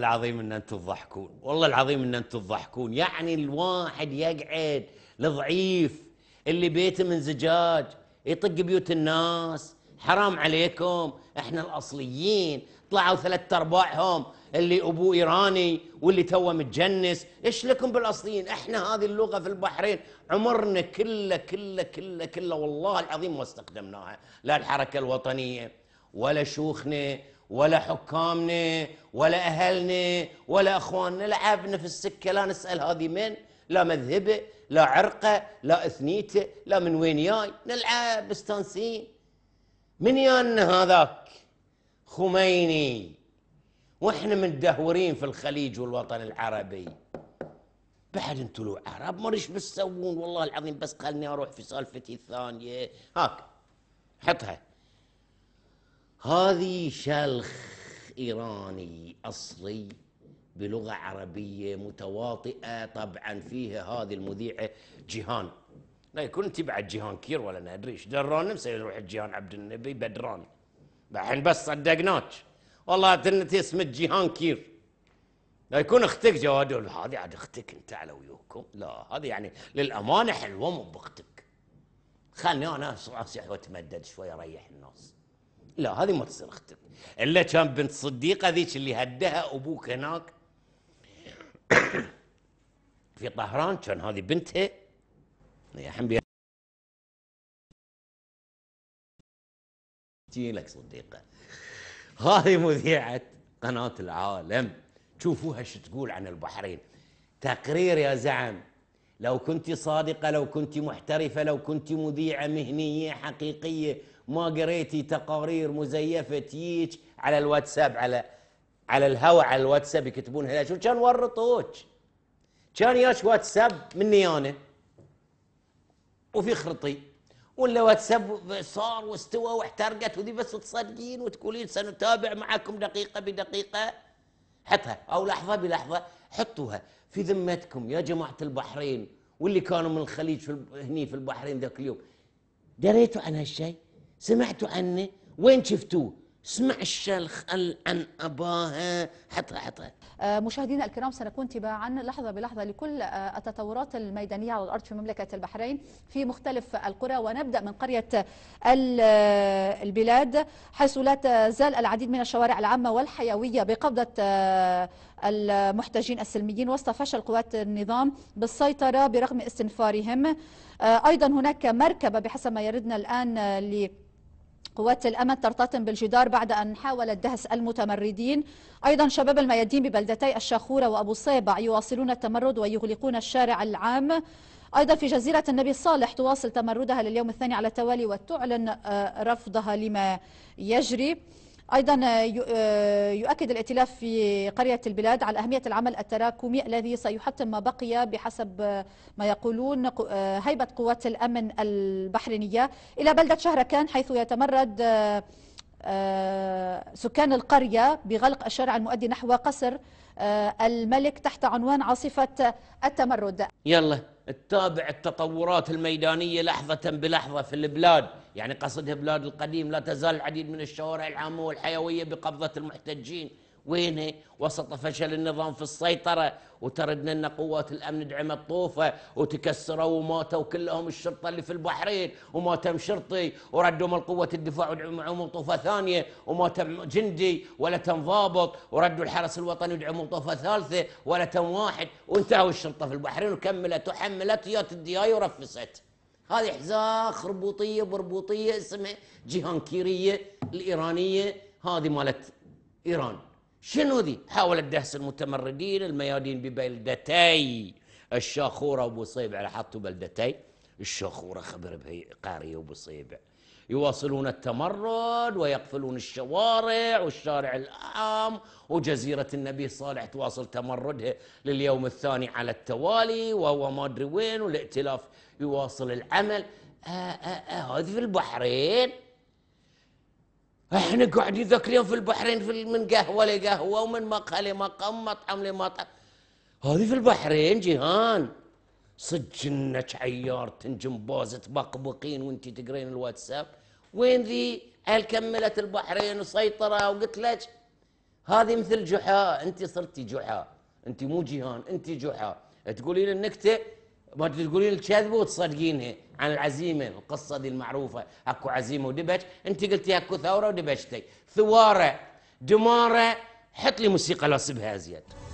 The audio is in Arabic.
العظيم ان انتم تضحكون والله العظيم ان انتم تضحكون يعني الواحد يقعد الضعيف اللي بيته من زجاج يطق بيوت الناس حرام عليكم احنا الاصليين طلعوا ثلاث ارباعهم اللي ابوه ايراني واللي توه متجنس ايش لكم بالاصليين احنا هذه اللغه في البحرين عمرنا كله كله كله كله والله العظيم ما استخدمناها لا الحركه الوطنيه ولا شيوخنا ولا حكامنا ولا أهلنا ولا أخواننا لعبنا في السكة لا نسأل هذه من لا مذهبه لا عرقه لا اثنيته لا من وين جاي نلعب مستانسين من يانا هذاك خميني واحنا متدهورين في الخليج والوطن العربي بعد انتوا لو عرب ما ايش بتسوون والله العظيم بس خلني اروح في سالفتي الثانيه هاك حطها هذه شلخ إيراني أصلي بلغة عربية متواطئة طبعا فيها هذه المذيعة جيهان لا يكون انت بعد جيهان كير ولا ندري ايش درون مسوي روح جيهان عبد النبي بدران الحين بس صدقناك والله تنتي اسمك جيهان كير لا يكون اختك جواد هذه عاد اختك انت على ويوكم لا هذه يعني للامانه حلوه مو باختك خلني انا اصيح واتمدد شوي اريح الناس لا هذه ما تصير اختك الا كان بنت صديقه ذيك اللي هدها ابوك هناك في طهران كان هذه بنتها يا تجي لك صديقه هذه مذيعه قناه العالم شوفوها شو تقول عن البحرين تقرير يا زعم لو كنت صادقه لو كنت محترفه لو كنت مذيعه مهنيه حقيقيه ما قريتي تقارير مزيفه تيج على الواتساب على على الهواء على الواتساب يكتبون هلا شو كان ورطوك كان ياش واتساب مني انا وفي خرطي ولا واتساب صار واستوى واحترقت وذي بس تصدقين وتقولين سنتابع معكم دقيقه بدقيقه حطها او لحظه بلحظه حطوها في ذمتكم يا جماعه البحرين واللي كانوا من الخليج في هني في البحرين ذاك اليوم دريتوا عن هالشيء؟ سمعتوا عنه وين شفتوه اسمع الشلخ عن أباها حطها حطها آه، مشاهدينا الكرام سنكون تباعا لحظة بلحظة لكل آه، التطورات الميدانية على الأرض في مملكة البحرين في مختلف القرى ونبدأ من قرية آه، البلاد حيث لا تزال العديد من الشوارع العامة والحيوية بقبضة المحتجين السلميين وسط فشل قوات النظام بالسيطرة برغم استنفارهم أيضا هناك مركبة بحسب ما يردنا الآن قوات الأمن ترتطم بالجدار بعد أن حاولت دهس المتمردين أيضا شباب الميادين ببلدتي الشاخورة وأبو صيبع يواصلون التمرد ويغلقون الشارع العام أيضا في جزيرة النبي صالح تواصل تمردها لليوم الثاني على التوالي وتعلن آه، رفضها لما يجري أيضا آه، آه، يؤكد الائتلاف في قرية البلاد على أهمية العمل التراكمي الذي سيحطم ما بقي بحسب ما يقولون آه، هيبة قوات الأمن البحرينية إلى بلدة شهركان حيث يتمرد آه، سكان القرية بغلق الشارع المؤدي نحو قصر آه، الملك تحت عنوان عاصفة التمرد يلا تتابع التطورات الميدانية لحظة بلحظة في البلاد يعني قصدها بلاد القديم لا تزال العديد من الشوارع العامة والحيوية بقبضة المحتجين وينه وسط فشل النظام في السيطرة وتردنا أن قوات الأمن دعمت طوفة وتكسروا وماتوا كلهم الشرطة اللي في البحرين وما تم شرطي وردوا من قوة الدفاع ودعموا طوفة ثانية وما تم جندي ولا تم ضابط وردوا الحرس الوطني ودعموا طوفة ثالثة ولا تم واحد وانتهوا الشرطة في البحرين وكملت وحملت ويات الدياي ورفست هذه حزاخ ربوطية بربوطية اسمها جيهانكيرية الإيرانية هذه مالت إيران شنو ذي حاولت دهس المتمردين الميادين ببلدتي الشاخورة أبو على حطوا بلدتي الشاخورة خبر بهي قارية صيبع يواصلون التمرد ويقفلون الشوارع والشارع العام وجزيرة النبي صالح تواصل تمردها لليوم الثاني على التوالي وهو ما أدري وين والائتلاف يواصل العمل آه، آه، آه، هذه في البحرين احنا قاعدين ذاك اليوم في البحرين في من قهوه لقهوه ومن مقهى لمقهى مطعم لمطعم هذه في البحرين جيهان صدق انك عيارتن جمبوزة تبقبقين وانت تقرين الواتساب وين ذي هل كملت البحرين وسيطرة وقلت لك هذه مثل جحا انت صرتي جحا انت مو جيهان انت جحا تقولين النكته ما تقولين الكذبه وتصدقينها عن العزيمه القصه دي المعروفه اكو عزيمه ودبش انت قلتي اكو ثوره ودبشتي ثواره دماره حط لي موسيقى لاصبها ازيد